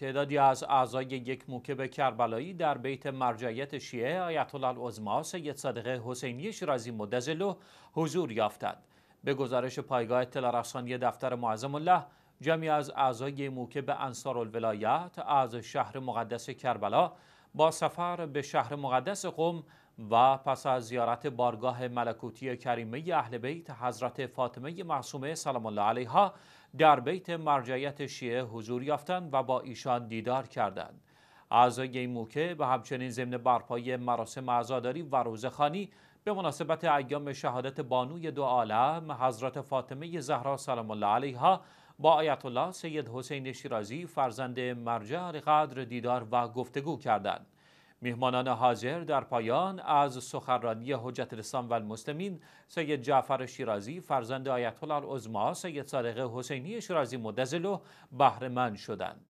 تعدادی از اعضای یک موکب کربلایی در بیت مرجعیت شیعه آیت الله العظما سید صادق حسینی شیرازی مدزلو حضور یافتند به گزارش پایگاه اطلاع رسانی دفتر معظم الله جمعی از اعضای موکب انصار الولایت از شهر مقدس کربلا با سفر به شهر مقدس قم و پس از زیارت بارگاه ملکوتی کریمه اهل بیت حضرت فاطمه معصومه سلام الله علیها در بیت مرجعیت شیعه حضور یافتند و با ایشان دیدار کردند. اعضای این موکه و همچنین ضمن برپای مراسم عزاداری و روزخانی به مناسبت ایام شهادت بانوی دو عالم حضرت فاطمه زهرا سلام الله علیها با آیت الله سید حسین شیرازی فرزند مرجع قدر دیدار و گفتگو کردند. میهمانان حاضر در پایان از سخنرانی حجت الاسلام و المسلمین سید جعفر شیرازی فرزند آیت الله العظما سید صادق حسینی شیرازی مدزلو بهرهمند شدند